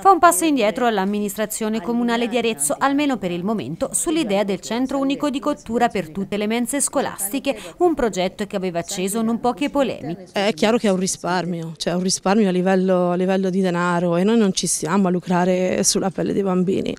Fa un passo indietro l'amministrazione comunale di Arezzo, almeno per il momento, sull'idea del centro unico di cottura per tutte le mense scolastiche, un progetto che aveva acceso non poche polemiche. È chiaro che è un risparmio, cioè un risparmio a livello, a livello di denaro e noi non ci stiamo a lucrare sulla pelle dei bambini.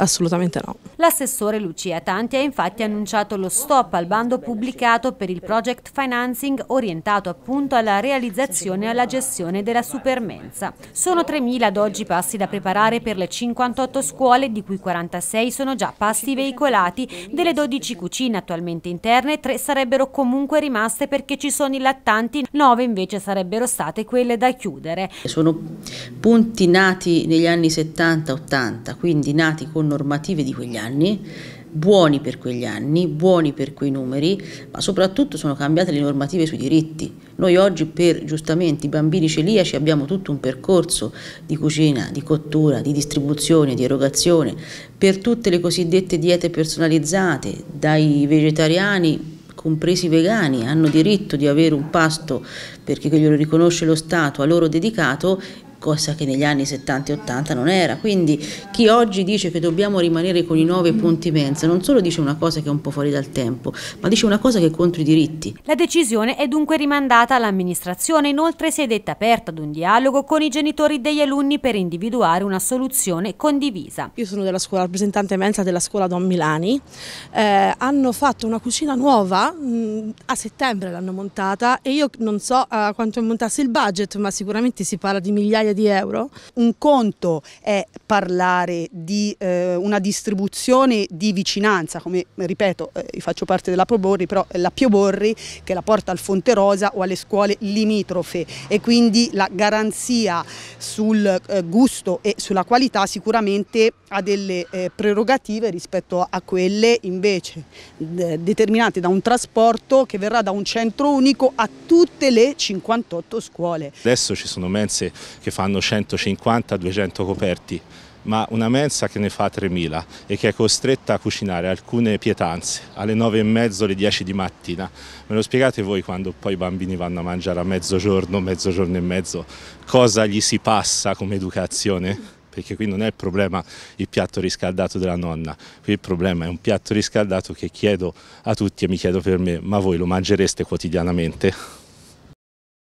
Assolutamente no. L'assessore Lucia Tanti ha infatti annunciato lo stop al bando pubblicato per il project financing orientato appunto alla realizzazione e alla gestione della supermensa. Sono 3.000 ad oggi passi da preparare per le 58 scuole, di cui 46 sono già passi veicolati, delle 12 cucine attualmente interne 3 sarebbero comunque rimaste perché ci sono i lattanti, 9 invece sarebbero state quelle da chiudere. Sono punti nati negli anni 70-80, quindi nati con normative di quegli anni, buoni per quegli anni, buoni per quei numeri, ma soprattutto sono cambiate le normative sui diritti. Noi oggi per giustamente i bambini celiaci abbiamo tutto un percorso di cucina, di cottura, di distribuzione, di erogazione, per tutte le cosiddette diete personalizzate, dai vegetariani compresi i vegani, hanno diritto di avere un pasto perché glielo riconosce lo Stato a loro dedicato cosa che negli anni 70 e 80 non era. Quindi chi oggi dice che dobbiamo rimanere con i nove punti mensa non solo dice una cosa che è un po' fuori dal tempo, ma dice una cosa che è contro i diritti. La decisione è dunque rimandata all'amministrazione, inoltre si è detta aperta ad un dialogo con i genitori degli alunni per individuare una soluzione condivisa. Io sono della scuola rappresentante mensa della scuola Don Milani, eh, hanno fatto una cucina nuova, mh, mm, a settembre l'hanno montata e io non so uh, quanto montasse il budget, ma sicuramente si parla di migliaia migliaia di euro. Un conto è parlare di eh, una distribuzione di vicinanza, come ripeto, eh, faccio parte della Proborri, però la Pioborri che la porta al Fonte Rosa o alle scuole limitrofe e quindi la garanzia sul eh, gusto e sulla qualità sicuramente ha delle eh, prerogative rispetto a quelle invece determinate da un trasporto che verrà da un centro unico a tutte le 58 scuole. Adesso ci sono mense che fanno 150-200 coperti, ma una mensa che ne fa 3.000 e che è costretta a cucinare alcune pietanze alle 9 e mezzo, alle 10 di mattina. Me lo spiegate voi quando poi i bambini vanno a mangiare a mezzogiorno, mezzogiorno e mezzo, cosa gli si passa come educazione? Perché qui non è il problema il piatto riscaldato della nonna, qui il problema è un piatto riscaldato che chiedo a tutti e mi chiedo per me, ma voi lo mangereste quotidianamente?